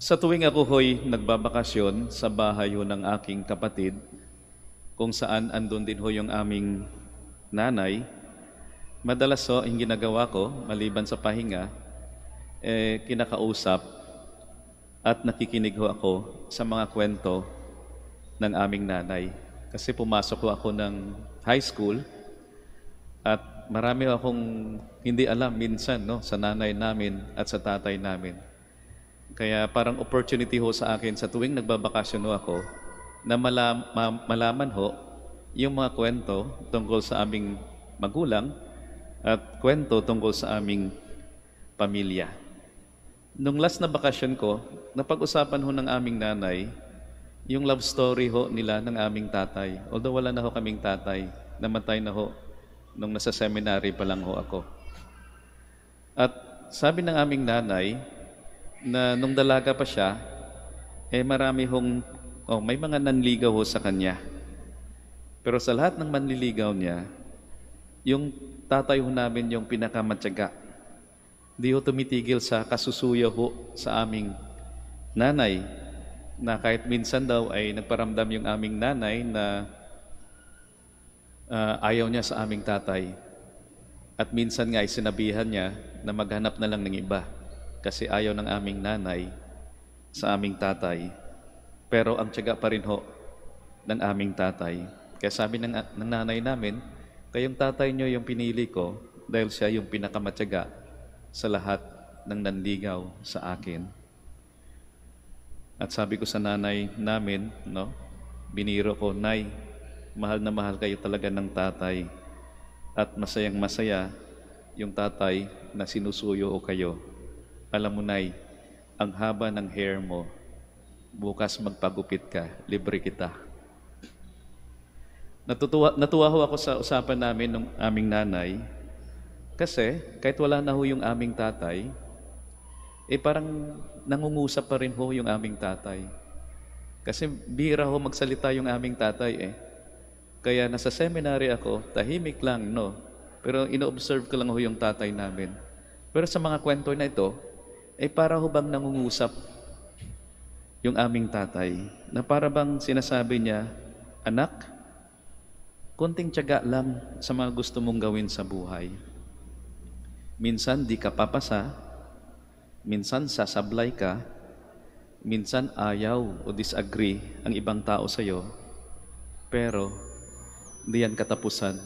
Sa tuwing ako ho'y nagbabakasyon sa bahay ho ng aking kapatid, kung saan andun din ho yung aming nanay, madalas ho yung ginagawa ko, maliban sa pahinga, eh, kinakausap at nakikinig ho ako sa mga kwento ng aming nanay. Kasi pumasok ho ako ng high school at marami akong hindi alam minsan no, sa nanay namin at sa tatay namin. Kaya parang opportunity ho sa akin sa tuwing nagbabakasyon ho ako na malam, ma, malaman ho yung mga kwento tungkol sa aming magulang at kwento tungkol sa aming pamilya. Nung last na bakasyon ko, napag-usapan ho ng aming nanay yung love story ho nila ng aming tatay. Although wala na ho kaming tatay, namatay na ho nung nasa seminary pa lang ho ako. At sabi ng aming nanay, na nung dalaga pa siya, eh marami hong, oh, may mga nanligaw ho sa kanya. Pero sa lahat ng manliligaw niya, yung tatay ho namin yung pinakamatyaga. Hindi ho tumitigil sa kasusuyo ho sa aming nanay na kahit minsan daw ay nagparamdam yung aming nanay na uh, ayaw niya sa aming tatay. At minsan nga ay sinabihan niya na maghanap na lang ng iba kasi ayaw ng aming nanay sa aming tatay. Pero ang tiyaga pa rin ho ng aming tatay. Kaya sabi ng, ng nanay namin, kayong tatay nyo yung pinili ko dahil siya yung pinakamatyaga sa lahat ng nanligaw sa akin. At sabi ko sa nanay namin, no, biniro ko, Nay, mahal na mahal kayo talaga ng tatay. At masayang masaya yung tatay na sinusuyo o kayo alam mo, Nay, ang haba ng hair mo, bukas magpagupit ka, libre kita. Natutuwa, natuwa ho ako sa usapan namin ng aming nanay kasi kahit wala na ho yung aming tatay, eh parang nangungusap pa rin ho yung aming tatay. Kasi bira ho magsalita yung aming tatay eh. Kaya nasa seminary ako, tahimik lang, no? Pero inoobserve ko lang ho yung tatay namin. Pero sa mga kwento na ito, eh para ho bang nangungusap yung aming tatay na para bang sinasabi niya, Anak, konting tiyaga lang sa mga gusto mong gawin sa buhay. Minsan di ka papasa, minsan sasablay ka, minsan ayaw o disagree ang ibang tao sa iyo, pero diyan katapusan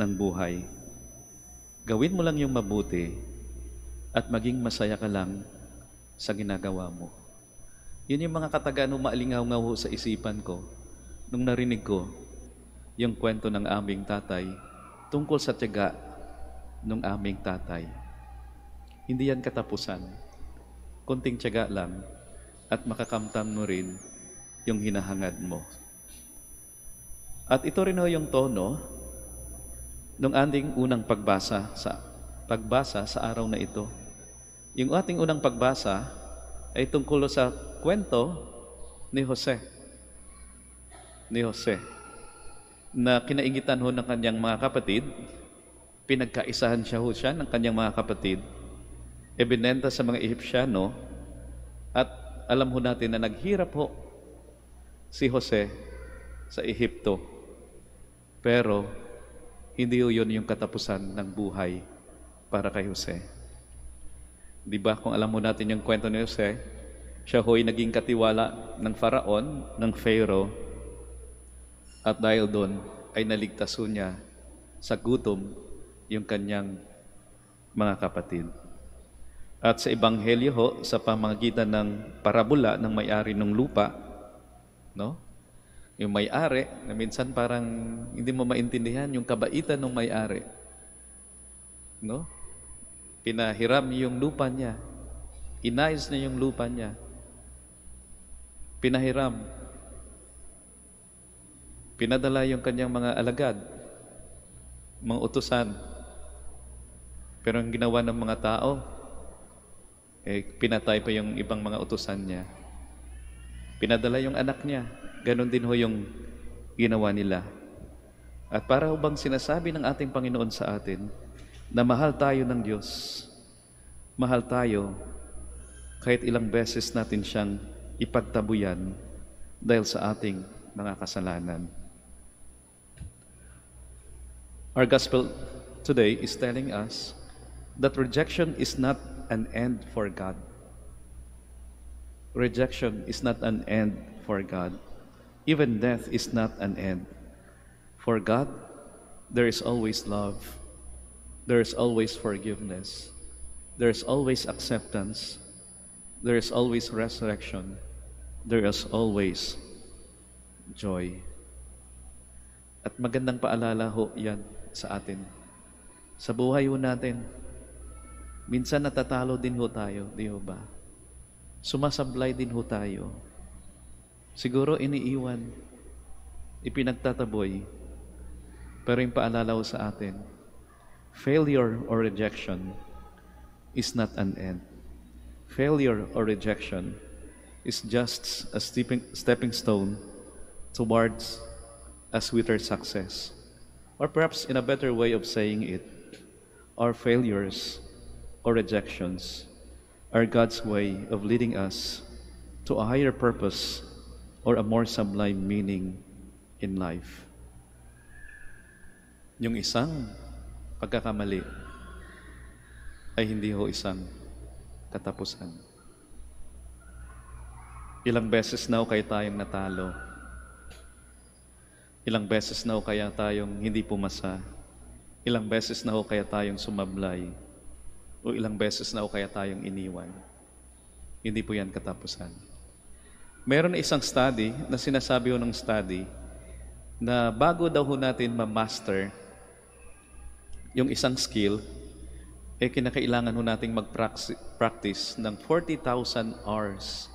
ng buhay. Gawin mo lang yung mabuti at maging masaya ka lang sa ginagawa mo. Yun yung mga katagano maalingaw-ngaw sa isipan ko nung narinig ko yung kwento ng aming tatay tungkol sa tiyaga ng aming tatay. Hindi yan katapusan. Kunting tiyaga lang at makakamtan mo rin yung hinahangad mo. At ito rin ho yung tono nung anding unang pagbasa sa pagbasa sa araw na ito. Yung ating unang pagbasa ay tungkol sa kwento ni Jose. Ni Jose na kinaingitan ho ng kanyang mga kapatid, pinagkaisahan siya ho siya ng kanyang mga kapatid, ebinenta sa mga Ehipsyano, at alam ho natin na naghirap ho si Jose sa Ehipto. Pero, hindi ho yun yung katapusan ng buhay para kay Jose. Di ba kung alam mo natin yung kwento ni Jose, siya ho'y naging katiwala ng Faraon, ng Pharaoh, at dahil doon ay naligtas niya sa gutom yung kanyang mga kapatid. At sa Ebanghelyo ho, sa pamamagitan ng parabola ng may-ari ng lupa, no? Yung may-ari, na minsan parang hindi mo maintindihan yung kabaitan ng may-ari. No? Pinahiram yung lupa niya. Inayos na yung lupa niya. Pinahiram. Pinadala yung kanyang mga alagad, mga utusan. Pero ang ginawa ng mga tao, eh, pinatay pa yung ibang mga utusan niya. Pinadala yung anak niya. ganun din ho yung ginawa nila. At para bang sinasabi ng ating Panginoon sa atin, na mahal tayo ng Diyos. Mahal tayo kahit ilang beses natin siyang ipagtabuyan dahil sa ating mga kasalanan. Our gospel today is telling us that rejection is not an end for God. Rejection is not an end for God. Even death is not an end. For God, there is always love there is always forgiveness. There is always acceptance. There is always resurrection. There is always joy. At magandang paalala ho yan sa atin. Sa buhay ho natin, minsan natatalo din ho tayo, di ho ba? Sumasablay din ho tayo. Siguro iniiwan, ipinagtataboy, pero yung paalala ho sa atin, Failure or rejection is not an end. Failure or rejection is just a stepping, stepping stone towards a sweeter success. Or perhaps in a better way of saying it, our failures or rejections are God's way of leading us to a higher purpose or a more sublime meaning in life. Yung isang pagkakamali ay hindi ho isang katapusan. Ilang beses na ho kayo tayong natalo. Ilang beses na ho kaya tayong hindi pumasa. Ilang beses na ho kaya tayong sumablay. O ilang beses na ho kaya tayong iniwan. Hindi po yan katapusan. Meron na isang study na sinasabi ho ng study na bago daw ho natin ma-master yung isang skill, eh kinakailangan ho nating mag-practice ng 40,000 hours.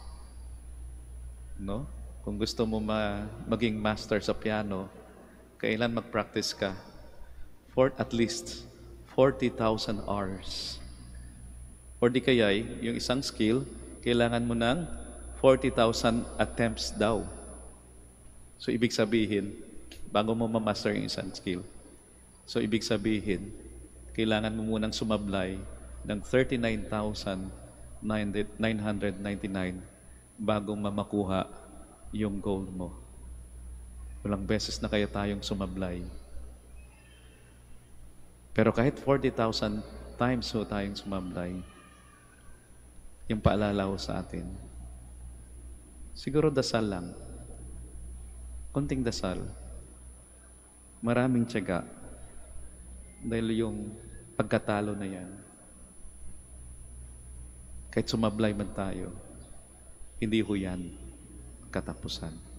No? Kung gusto mo ma maging master sa piano, kailan mag-practice ka? For at least 40,000 hours. Or di kaya'y, yung isang skill, kailangan mo ng 40,000 attempts daw. So, ibig sabihin, bago mo ma-master yung isang skill, So ibig sabihin, kailangan mo munang sumablay ng 39,999 bago mamakuha yung goal mo. Walang beses na kaya tayong sumablay. Pero kahit 40,000 times so tayong sumablay, yung paalala ko sa atin, siguro dasal lang. Konting dasal. Maraming tiyaga dahil yung pagkatalo na yan, kahit sumablay man tayo, hindi ho yan katapusan.